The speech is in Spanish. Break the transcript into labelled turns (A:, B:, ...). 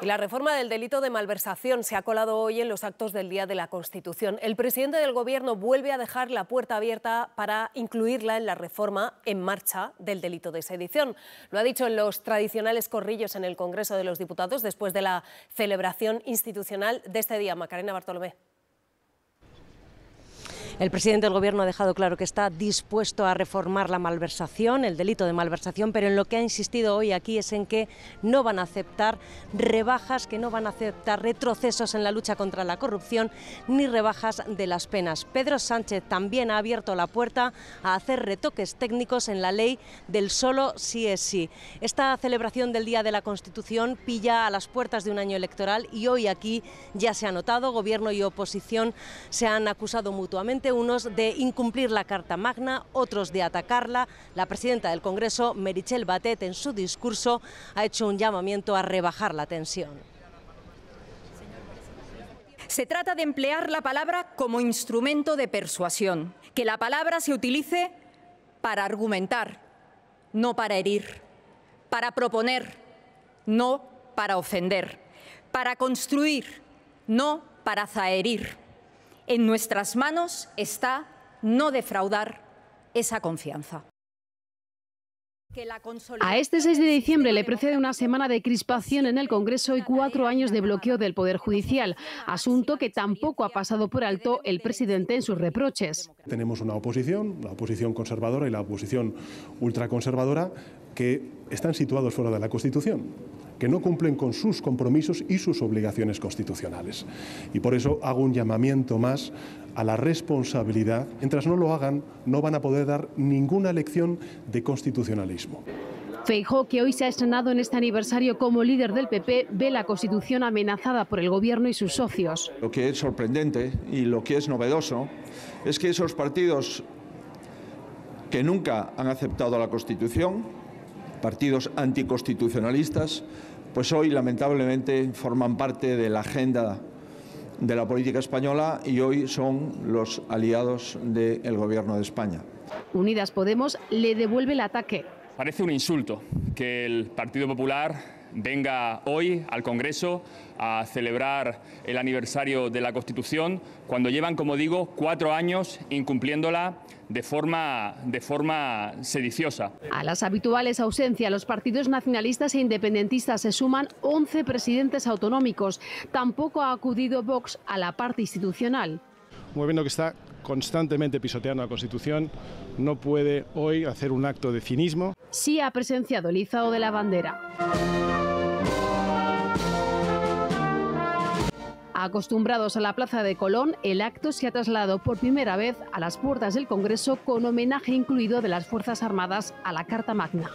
A: Y la reforma del delito de malversación se ha colado hoy en los actos del Día de la Constitución. El presidente del Gobierno vuelve a dejar la puerta abierta para incluirla en la reforma en marcha del delito de sedición. Lo ha dicho en los tradicionales corrillos en el Congreso de los Diputados después de la celebración institucional de este día. Macarena Bartolomé. El presidente del Gobierno ha dejado claro que está dispuesto a reformar la malversación, el delito de malversación, pero en lo que ha insistido hoy aquí es en que no van a aceptar rebajas, que no van a aceptar retrocesos en la lucha contra la corrupción ni rebajas de las penas. Pedro Sánchez también ha abierto la puerta a hacer retoques técnicos en la ley del solo sí es sí. Esta celebración del Día de la Constitución pilla a las puertas de un año electoral y hoy aquí ya se ha notado, gobierno y oposición se han acusado mutuamente unos de incumplir la Carta Magna, otros de atacarla. La presidenta del Congreso, Merichel Batet, en su discurso ha hecho un llamamiento a rebajar la tensión. Se trata de emplear la palabra como instrumento de persuasión, que la palabra se utilice para argumentar, no para herir, para proponer, no para ofender, para construir, no para zaherir. En nuestras
B: manos está no defraudar esa confianza. A este 6 de diciembre le precede una semana de crispación en el Congreso y cuatro años de bloqueo del Poder Judicial, asunto que tampoco ha pasado por alto el presidente en sus reproches.
C: Tenemos una oposición, la oposición conservadora y la oposición ultraconservadora, que están situados fuera de la Constitución que no cumplen con sus compromisos y sus obligaciones constitucionales. Y por eso hago un llamamiento más a la responsabilidad. Mientras no lo hagan, no van a poder dar ninguna lección de constitucionalismo.
B: Feijó, que hoy se ha estrenado en este aniversario como líder del PP, ve la Constitución amenazada por el Gobierno y sus socios.
D: Lo que es sorprendente y lo que es novedoso es que esos partidos que nunca han aceptado la Constitución, partidos anticonstitucionalistas, pues hoy lamentablemente forman parte de la agenda de la política española y hoy son los aliados del Gobierno de España.
B: Unidas Podemos le devuelve el ataque.
D: Parece un insulto que el Partido Popular venga hoy al Congreso a celebrar el aniversario de la Constitución, cuando llevan, como digo, cuatro años incumpliéndola de forma, de forma sediciosa.
B: A las habituales ausencias, los partidos nacionalistas e independentistas se suman 11 presidentes autonómicos. Tampoco ha acudido Vox a la parte institucional.
C: Un gobierno que está constantemente pisoteando la Constitución no puede hoy hacer un acto de cinismo.
B: Sí ha presenciado el izado de la bandera. Acostumbrados a la Plaza de Colón, el acto se ha trasladado por primera vez a las puertas del Congreso con homenaje incluido de las Fuerzas Armadas a la Carta Magna.